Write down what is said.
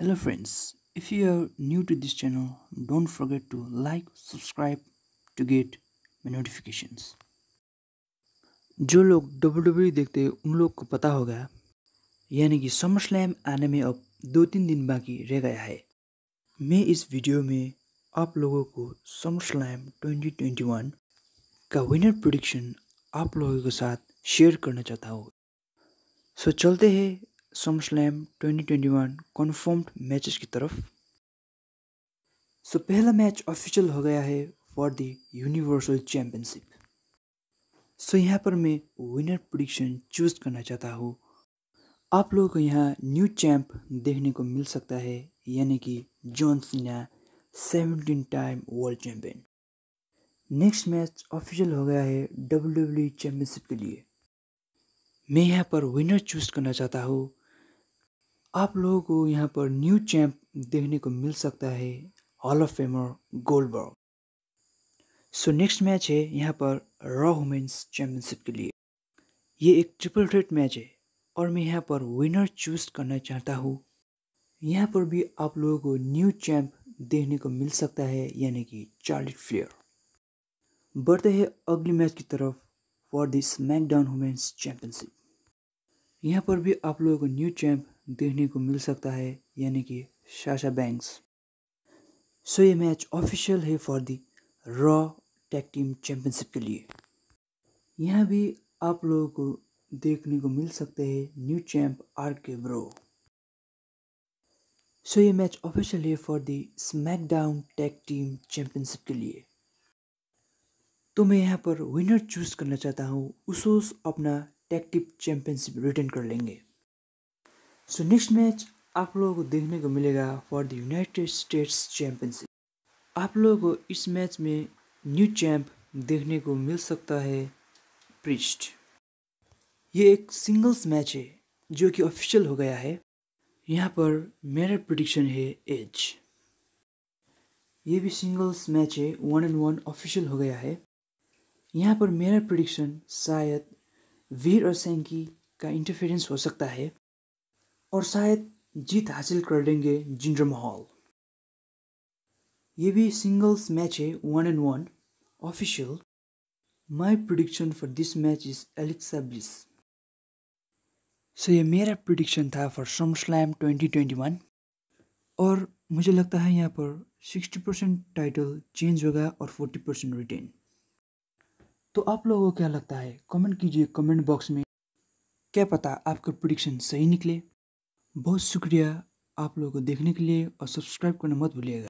hello friends if you are new to this channel don't forget to like subscribe to get my notifications जो लोग W W e देखते हैं उन लोग को पता होगा यानी कि समर स्लैम आने में अब दो तीन दिन बाकी रह गया है मैं इस वीडियो में आप लोगों को समर स्लैम 2021 का विनर प्रोडिक्शन आप लोगों के साथ शेयर करना चाहता हूँ सो चलते हैं समर स्लैम 2021 कन्फर्म्ड मैचेस की तरफ सो पहला मैच ऑफिशियल हो गया है for the universal championship so यहाँ पर मैं विनर प्रोडिक्शन चूज करना चाहता हूँ आप लोगों को यहाँ न्यू चैम्प देखने को मिल सकता है यानी कि John Cena seventeen time world champion next match official हो गया है डब्ल्यू डब्ल्यू चैम्पियनशिप के लिए मैं यहाँ पर विनर चूज करना चाहता हूँ आप लोगों को यहाँ पर न्यू चैंप देखने को मिल सकता है hall of famer Goldberg so next match है यहाँ पर रॉ वुमेन्स चैम्पियनशिप के लिए ये एक ट्रिपल थ्रेट मैच है और मैं यहाँ पर विनर चूज करना चाहता हूँ यहाँ पर भी आप लोगों को न्यू चैंप देखने को मिल सकता है यानी कि चार्लिट फ्लेयर बढ़ते हैं अगले मैच की तरफ for this SmackDown women's championship यहाँ पर भी आप लोगों को न्यू चैंप देखने को मिल सकता है यानी कि शाशा बैंक्स सो ये मैच ऑफिशियल है for the Raw tag team championship के लिए यहाँ भी आप लोगों को देखने को मिल सकते हैं new champ R K Bro so ये मैच ऑफिशियल है for the SmackDown tag team championship के लिए तो मैं यहाँ पर विनर चूज़ करना चाहता हूँ उसोस अपना टैग टीम चैम्पियनशिप रिटर्न कर लेंगे सो नेक्स्ट मैच आप लोगों को देखने को मिलेगा for the United States championship आप लोगों को इस मैच में न्यू चैम्प देखने को मिल सकता है प्रिस्ट ये एक सिंगल्स मैच है जो कि ऑफिशियल हो गया है यहाँ पर मेरा प्रडिक्शन है एज ये भी सिंगल्स मैच है वन एंड वन ऑफिशियल हो गया है यहाँ पर मेरा प्रडिक्शन शायद वीर और सैंकी का इंटरफेरेंस हो सकता है और शायद जीत हासिल कर लेंगे जिंडर महल ये भी सिंगल्स मैच है one and one official my prediction for this match is Alexa Bliss so ये मेरा प्रिडिक्शन था for SummerSlam twenty twenty one और मुझे लगता है यहाँ पर सिक्सटी परसेंट टाइटल चेंज होगा और फोर्टी परसेंट रिटेन तो आप लोगों को क्या लगता है कमेंट कीजिए कमेंट बॉक्स में क्या पता आपका प्रिडिक्शन सही निकले बहुत शुक्रिया आप लोगों को देखने के लिए और सब्सक्राइब करना मत भूलिएगा